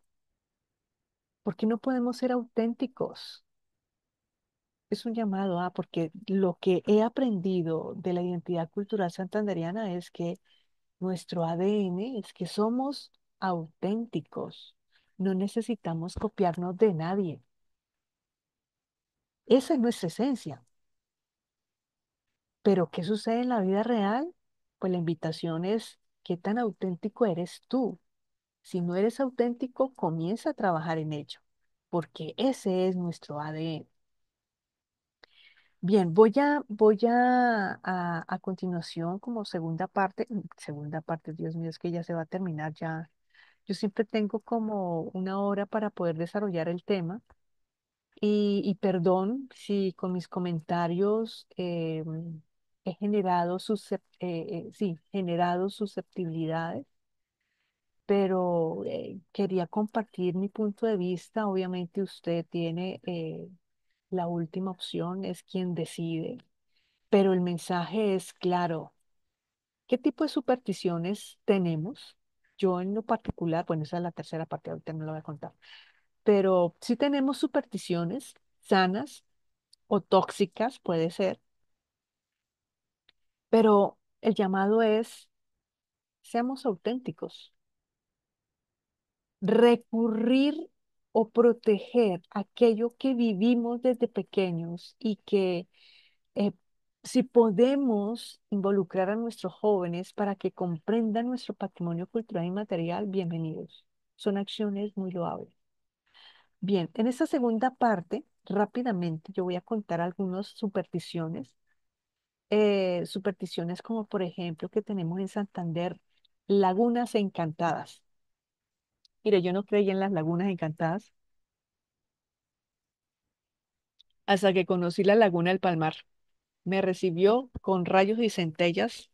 qué no podemos ser auténticos. Es un llamado a, ah, porque lo que he aprendido de la identidad cultural santanderiana es que nuestro ADN es que somos auténticos. No necesitamos copiarnos de nadie. Esa es nuestra esencia. Pero ¿qué sucede en la vida real? Pues la invitación es, ¿qué tan auténtico eres tú? Si no eres auténtico, comienza a trabajar en ello, porque ese es nuestro ADN. Bien, voy a, voy a, continuación como segunda parte, mm, segunda parte, Dios mío, es que ya se va a terminar, ya. Yo siempre tengo como una hora para poder desarrollar el tema. Y, perdón si con mis comentarios em, he generado, eh, eh, generado susceptibilidades pero eh, quería compartir mi punto de vista. Obviamente usted tiene eh, la última opción, es quien decide, pero el mensaje es claro. ¿Qué tipo de supersticiones tenemos? Yo en lo particular, bueno, esa es la tercera parte, ahorita no la voy a contar, pero si sí tenemos supersticiones sanas o tóxicas, puede ser, pero el llamado es, seamos auténticos, recurrir o proteger aquello que vivimos desde pequeños y que eh, si podemos involucrar a nuestros jóvenes para que comprendan nuestro patrimonio cultural y material, bienvenidos. Son acciones muy loables. Bien, en esta segunda parte, rápidamente yo voy a contar algunas supersticiones. Eh, supersticiones como por ejemplo que tenemos en Santander lagunas encantadas. Mire, yo no creía en las lagunas encantadas hasta que conocí la laguna del Palmar. Me recibió con rayos y centellas.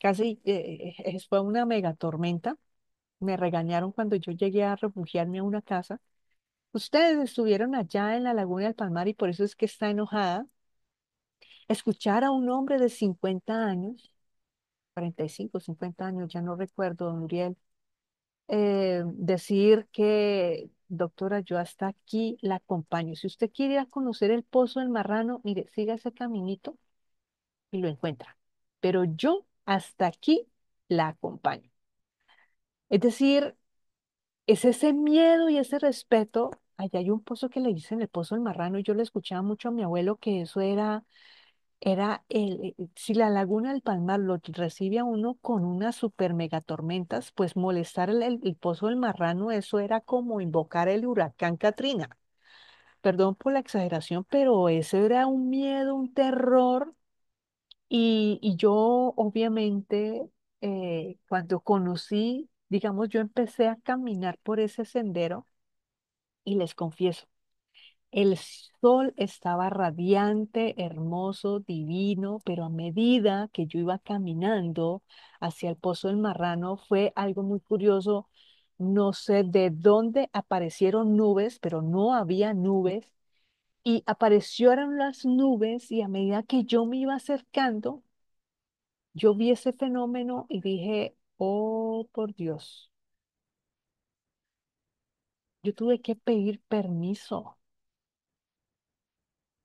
Casi eh, eh, fue una mega tormenta. Me regañaron cuando yo llegué a refugiarme a una casa. Ustedes estuvieron allá en la laguna del Palmar y por eso es que está enojada. Escuchar a un hombre de 50 años, 45, 50 años, ya no recuerdo, don Uriel, eh, decir que, doctora, yo hasta aquí la acompaño. Si usted quiere conocer el pozo del marrano, mire, siga ese caminito y lo encuentra. Pero yo hasta aquí la acompaño. Es decir, es ese miedo y ese respeto. Allá hay un pozo que le dicen el pozo del marrano y yo le escuchaba mucho a mi abuelo que eso era era el, eh, si la laguna del Palmar lo recibe a uno con unas super mega tormentas, pues molestar el, pozo del marrano, eso era como invocar el huracán Katrina. Perdón por la exageración, pero ese era un miedo, un terror. Y, yo, obviamente, eh, cuando conocí, digamos, yo empecé a caminar por ese sendero y les confieso, el sol estaba radiante, hermoso, divino, pero a medida que yo iba caminando hacia el Pozo del Marrano fue algo muy curioso. No sé de dónde aparecieron nubes, pero no había nubes. Y aparecieron las nubes y a medida que yo me iba acercando, yo vi ese fenómeno y dije, oh, por Dios. Yo tuve que pedir permiso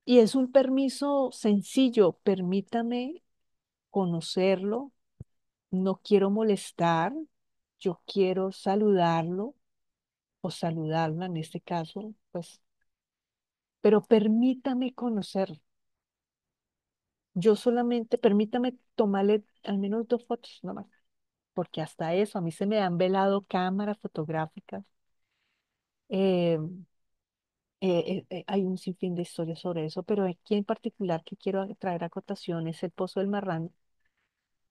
y es un permiso sencillo, permítame conocerlo, no quiero molestar, yo quiero saludarlo o saludarla en este caso, pues, pero permítame conocerlo. Yo solamente, permítame tomarle al menos dos fotos nomás, porque hasta eso, a mí se me han velado cámaras fotográficas. Em, eh, eh, hay un sinfín de historias sobre eso, pero aquí en particular que quiero traer a es el Pozo del Marrán,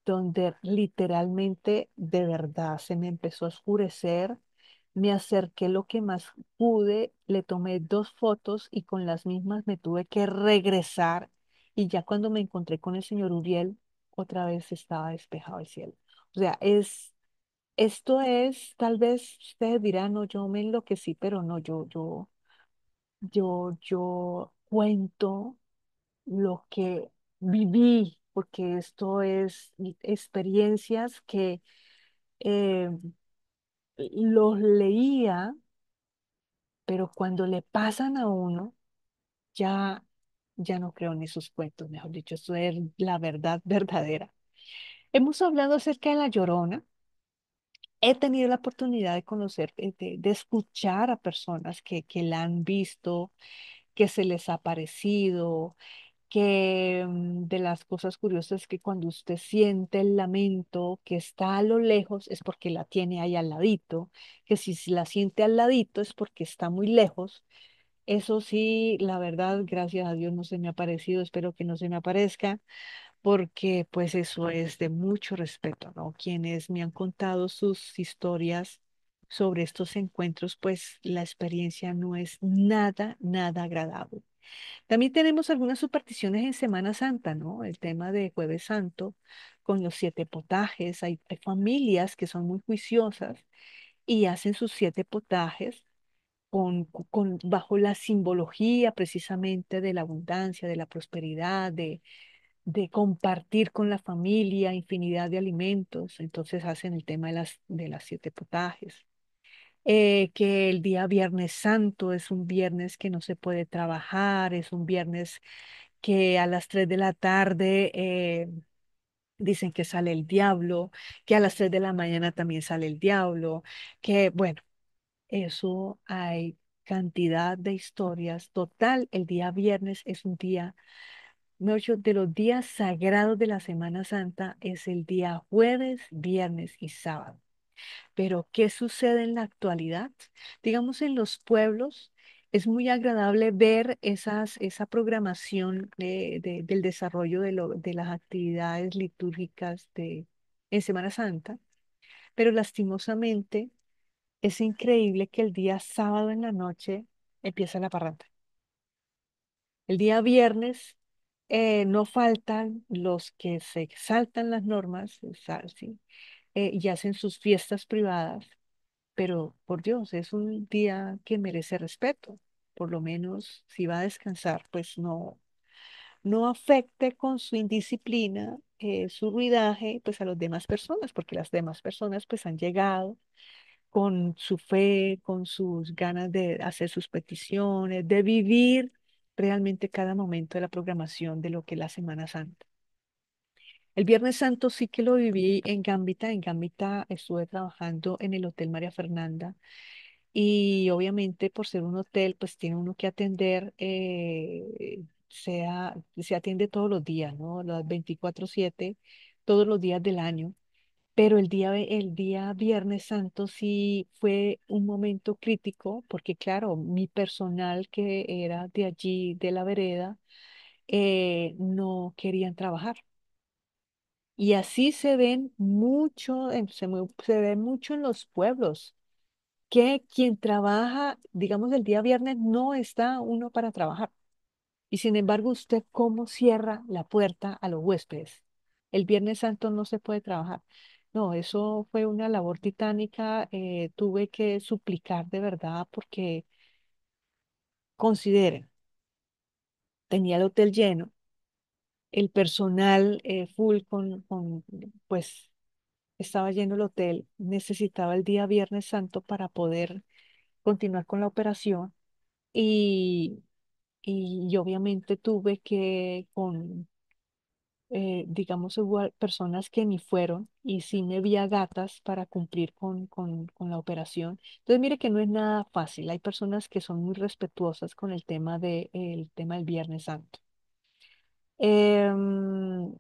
donde literalmente de verdad se me empezó a oscurecer, me acerqué lo que más pude, le tomé dos fotos y con las mismas me tuve que regresar y ya cuando me encontré con el señor Uriel, otra vez estaba despejado el cielo. O sea, es esto es, tal vez ustedes dirán, no, yo me enloquecí, pero no, yo, yo, yo, yo cuento lo que viví, porque esto es experiencias que eh, los leía, pero cuando le pasan a uno, ya, ya no creo ni sus cuentos, mejor dicho, eso es la verdad verdadera. Hemos hablado acerca de La Llorona, he tenido la oportunidad de conocer, eh, de, escuchar a personas que, que, la han visto, que se les ha parecido, que mm, de las cosas curiosas que cuando usted siente el lamento que está a lo lejos es porque la tiene ahí al ladito, que si la siente al ladito es porque está muy lejos. Eso sí, la verdad, gracias a Dios no se me ha parecido, espero que no se me aparezca, porque pues eso es de mucho respeto, ¿no? Quienes me han contado sus historias sobre estos encuentros, pues la experiencia no es nada, nada agradable. También tenemos algunas supersticiones en Semana Santa, ¿no? El tema de Jueves Santo con los siete potajes. Hay, familias que son muy juiciosas y hacen sus siete potajes con, bajo la simbología precisamente de la abundancia, de la prosperidad, de, de compartir con la familia infinidad de alimentos, entonces hacen el tema de las, de las siete potajes, eh, que el día Viernes Santo es un viernes que no se puede trabajar, es un viernes que a las tres de la tarde eh, dicen que sale el diablo, que a las tres de la mañana también sale el diablo, que bueno, eso hay cantidad de historias. Total, el día viernes es un día de los días sagrados de la Semana Santa es el día jueves, viernes y sábado. Pero, ¿qué sucede en la actualidad? Digamos, en los pueblos es muy agradable ver esa programación del desarrollo de, las actividades litúrgicas de, en Semana Santa, pero lastimosamente es increíble que el día sábado en la noche empieza la parranda. El día viernes eh, no faltan los que se exaltan las normas ¿sí? Eh, y hacen sus fiestas privadas, pero por Dios, es un día que merece respeto. Por lo menos si va a descansar, pues no, no afecte con su indisciplina, eh, su ruidaje, pues a las demás personas, porque las demás personas pues han llegado con su fe, con sus ganas de hacer sus peticiones, de vivir realmente cada momento de la programación de lo que es la Semana Santa. El Viernes Santo sí que lo viví en Gambita. En Gambita estuve trabajando en el Hotel María Fernanda y obviamente por ser un hotel, pues tiene uno que atender, eh, sea, se atiende todos los días, ¿no? Las 24/7, todos los días del año pero el día, el día Viernes Santo sí fue un momento crítico, porque claro, mi personal que era de allí, de la vereda, eh, no querían trabajar. Y así se ven mucho, se ve mucho en los pueblos, que quien trabaja, digamos, el día viernes no está uno para trabajar. Y sin embargo, usted cómo cierra la puerta a los huéspedes. El viernes santo no se puede trabajar. No, eso fue una labor titánica. Eh, tuve que suplicar de verdad porque consideren, tenía el hotel lleno, el personal eh, full con, pues estaba lleno el hotel, necesitaba el día Viernes Santo para poder continuar con la operación y, y obviamente tuve que con eh, digamos, hubo personas que ni fueron y sí me vi gatas para cumplir con, la operación. Entonces, mire que no es nada fácil. Hay personas que son muy respetuosas con el tema, de, tema del Viernes Santo. Em,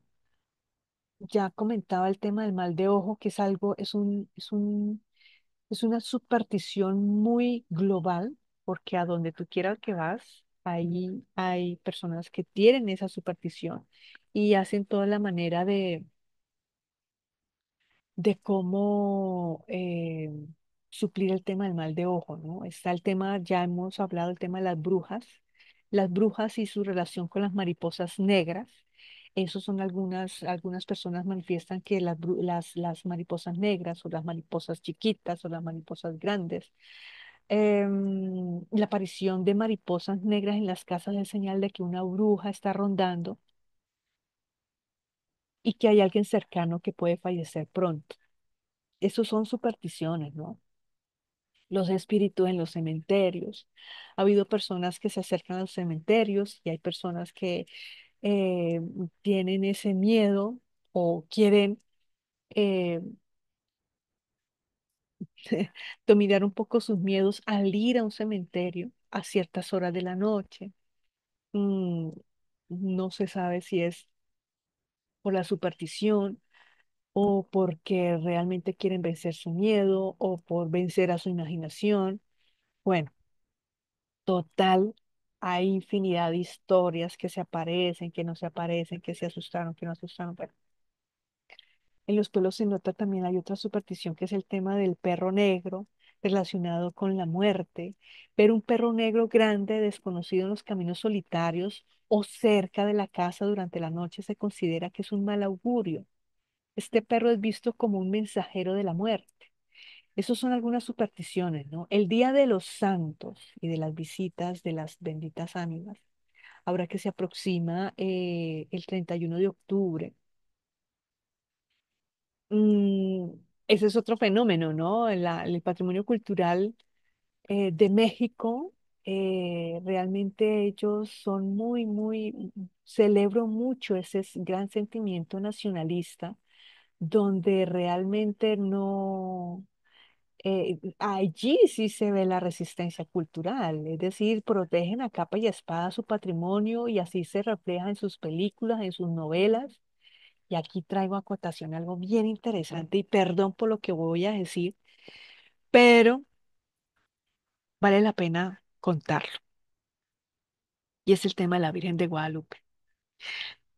ya comentaba el tema del mal de ojo, que es algo, es un, es una superstición muy global, porque a donde tú quieras que vas, ahí hay personas que tienen esa superstición y hacen toda la manera de, de cómo eh, suplir el tema del mal de ojo, ¿no? Está el tema, ya hemos hablado el tema de las brujas, las brujas y su relación con las mariposas negras. Esos son algunas, algunas personas manifiestan que las, las, las mariposas negras o las mariposas chiquitas o las mariposas grandes Em, la aparición de mariposas negras en las casas es señal de que una bruja está rondando y que hay alguien cercano que puede fallecer pronto. eso son supersticiones, ¿no? Los espíritus en los cementerios. Ha habido personas que se acercan a los cementerios y hay personas que em, tienen ese miedo o quieren em, dominar un poco sus miedos al ir a un cementerio a ciertas horas de la noche. Mm, no se sabe si es por la superstición o porque realmente quieren vencer su miedo o por vencer a su imaginación. Bueno, total, hay infinidad de historias que se aparecen, que no se aparecen, que se asustaron, que no asustaron. pero. En los pueblos se nota también hay otra superstición que es el tema del perro negro relacionado con la muerte. pero un perro negro grande desconocido en los caminos solitarios o cerca de la casa durante la noche se considera que es un mal augurio. Este perro es visto como un mensajero de la muerte. Esas son algunas supersticiones, ¿no? El día de los santos y de las visitas de las benditas ánimas. Ahora que se aproxima eh, el 31 de octubre, Mm, ese es otro fenómeno, ¿no? el patrimonio cultural eh, de México, eh, realmente ellos son muy, muy, mm, mm, celebro mucho ese gran sentimiento nacionalista, donde realmente no, eh, allí sí se ve la resistencia cultural, es decir, protegen a capa y espada su patrimonio y así se refleja en sus películas, en sus novelas. Y aquí traigo a acotación algo bien interesante y perdón por lo que voy a decir, pero vale la pena contarlo. Y es el tema de la Virgen de Guadalupe.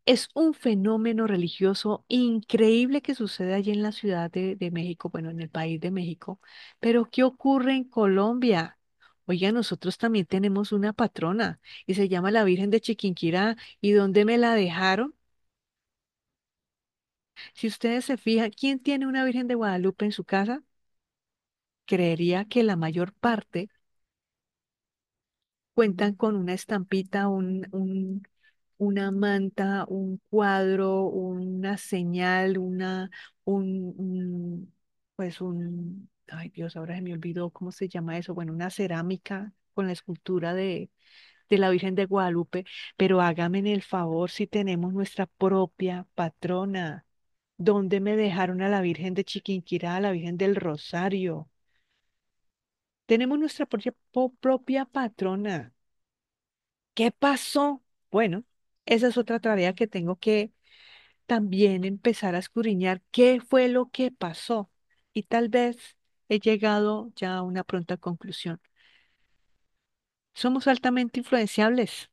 Es un fenómeno religioso increíble que sucede allí en la Ciudad de, de México, bueno, en el país de México, pero ¿qué ocurre en Colombia? Oiga, nosotros también tenemos una patrona y se llama la Virgen de Chiquinquirá. ¿Y dónde me la dejaron? Si ustedes se fijan, ¿quién tiene una Virgen de Guadalupe en su casa? Creería que la mayor parte cuentan con una estampita, un, un, una manta, un cuadro, una señal, una, un, pues un, ay Dios, ahora se me olvidó cómo se llama eso, bueno, una cerámica con la escultura de, de la Virgen de Guadalupe, pero hágame el favor si tenemos nuestra propia patrona, ¿Dónde me dejaron a la Virgen de Chiquinquirá, a la Virgen del Rosario? Tenemos nuestra propia, patrona. ¿Qué pasó? Bueno, esa es otra tarea que tengo que también empezar a escudriñar qué fue lo que pasó. Y tal vez he llegado ya a una pronta conclusión. Somos altamente influenciables,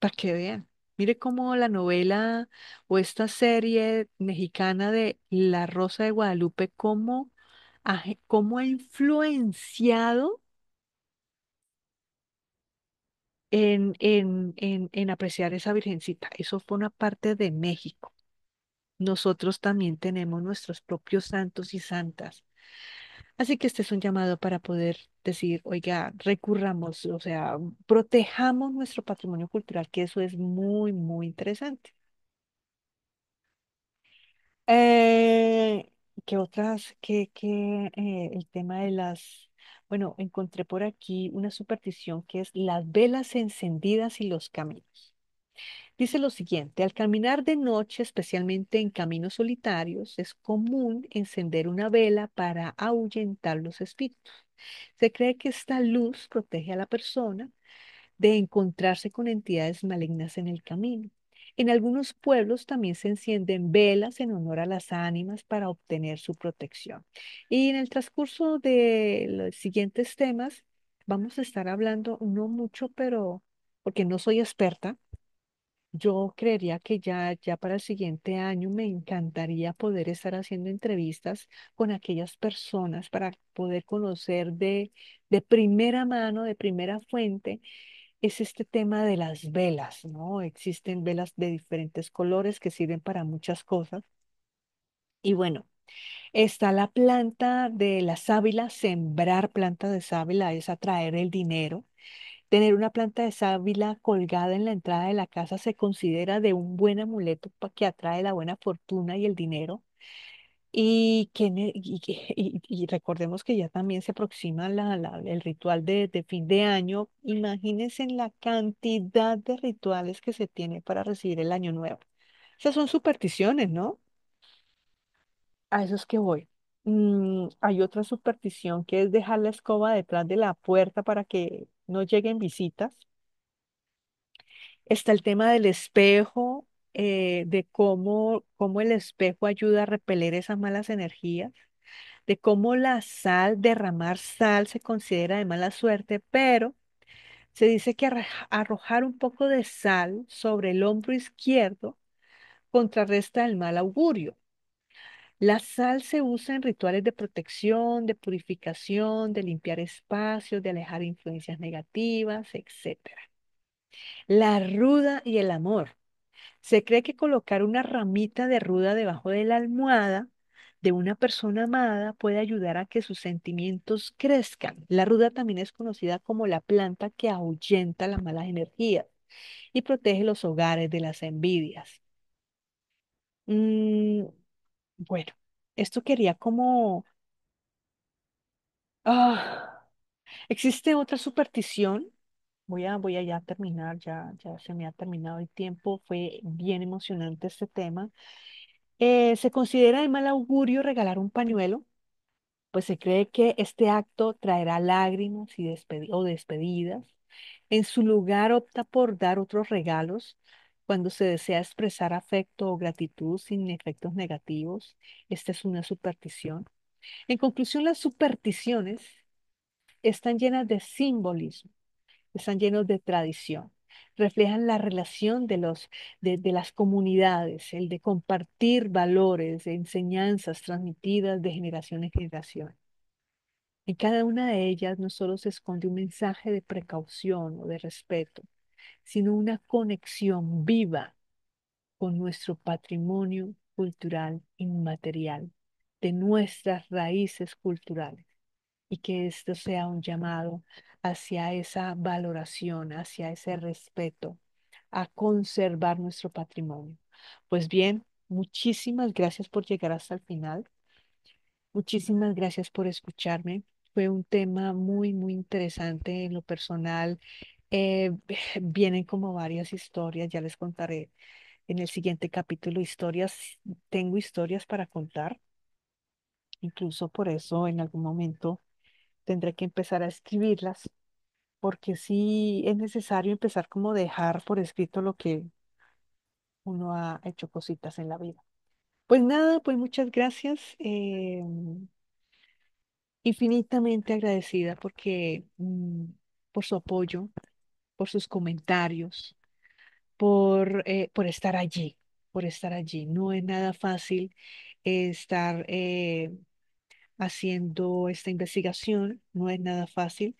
para que vean. Mire cómo la novela o esta serie mexicana de La Rosa de Guadalupe, cómo, ha- ha influenciado en, en, en apreciar esa virgencita. Eso fue una parte de México. Nosotros también tenemos nuestros propios santos y santas. Así que este es un llamado para poder decir, oiga, recurramos, o sea, protejamos nuestro patrimonio cultural, que eso es muy, muy interesante. Eh, ¿Qué otras? ¿Qué, qué, eh, el tema de las... Bueno, encontré por aquí una superstición que es las velas encendidas y los caminos. Dice lo siguiente, al caminar de noche, especialmente en caminos solitarios, es común encender una vela para ahuyentar los espíritus. Se cree que esta luz protege a la persona de encontrarse con entidades malignas en el camino. En algunos pueblos también se encienden velas en honor a las ánimas para obtener su protección. Y en el transcurso de los siguientes temas, vamos a estar hablando, no mucho, pero porque no soy experta, yo creería que ya, para el siguiente año me encantaría poder estar haciendo entrevistas con aquellas personas para poder conocer de, de primera mano, de primera fuente, es este tema de las velas, ¿no? Existen velas de diferentes colores que sirven para muchas cosas. Y bueno, Está la planta de las sábila, sembrar planta de sábila es atraer el dinero. Tener una planta de sábila colgada en la entrada de la casa se considera de un buen amuleto que atrae la buena fortuna y el dinero. Y, y, recordemos que ya también se aproxima el ritual de, fin de año. Imagínense la cantidad de rituales que se tiene para recibir el año nuevo. Esas son supersticiones, ¿no? A eso es que voy. Mm, hay otra superstición que es dejar la escoba detrás de la puerta para que no lleguen visitas. Está el tema del espejo, eh, de cómo, cómo el espejo ayuda a repeler esas malas energías, de cómo la sal, derramar sal se considera de mala suerte, pero se dice que arrojar un poco de sal sobre el hombro izquierdo contrarresta el mal augurio. La sal se usa en rituales de protección, de purificación, de limpiar espacios, de alejar influencias negativas, etc. La ruda y el amor. Se cree que colocar una ramita de ruda debajo de la almohada de una persona amada puede ayudar a que sus sentimientos crezcan. La ruda también es conocida como la planta que ahuyenta las malas energías y protege los hogares de las envidias. Mm, bueno, esto quería como... Ah, existe otra superstición. Voy a, voy a ya terminar, ya, ya se me ha terminado el tiempo. Fue bien emocionante este tema. Eh, se considera de mal augurio regalar un pañuelo, pues se cree que este acto traerá lágrimas y o despedidas. En su lugar opta por dar otros regalos, cuando se desea expresar afecto o gratitud sin efectos negativos, esta es una superstición. En conclusión, las supersticiones están llenas de simbolismo, están llenas de tradición, reflejan la relación de, los, de, de las comunidades, el de compartir valores, enseñanzas transmitidas de generación en generación. En cada una de ellas no solo se esconde un mensaje de precaución o de respeto, sino una conexión viva con nuestro patrimonio cultural inmaterial, de nuestras raíces culturales, y que esto sea un llamado hacia esa valoración, hacia ese respeto, a conservar nuestro patrimonio. Pues bien, muchísimas gracias por llegar hasta el final. Muchísimas gracias por escucharme. Fue un tema muy, muy interesante en lo personal. Eh, vienen como varias historias, ya les contaré en el siguiente capítulo historias, tengo historias para contar. Incluso por eso en algún momento tendré que empezar a escribirlas, porque sí es necesario empezar como dejar por escrito lo que uno ha hecho cositas en la vida. Pues nada, pues muchas gracias. Eh, infinitamente agradecida porque mm, por su apoyo, por sus comentarios, por, eh, por estar allí, por estar allí. No es nada fácil estar eh, haciendo esta investigación, no es nada fácil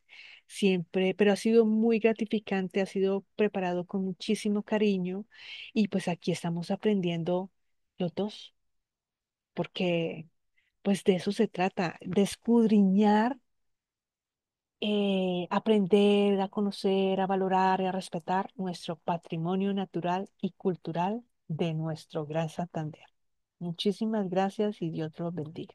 siempre, pero ha sido muy gratificante, ha sido preparado con muchísimo cariño y pues aquí estamos aprendiendo los dos, porque pues de eso se trata, de escudriñar eh, aprender a conocer, a valorar y a respetar nuestro patrimonio natural y cultural de nuestro Gran Santander. Muchísimas gracias y Dios los bendiga.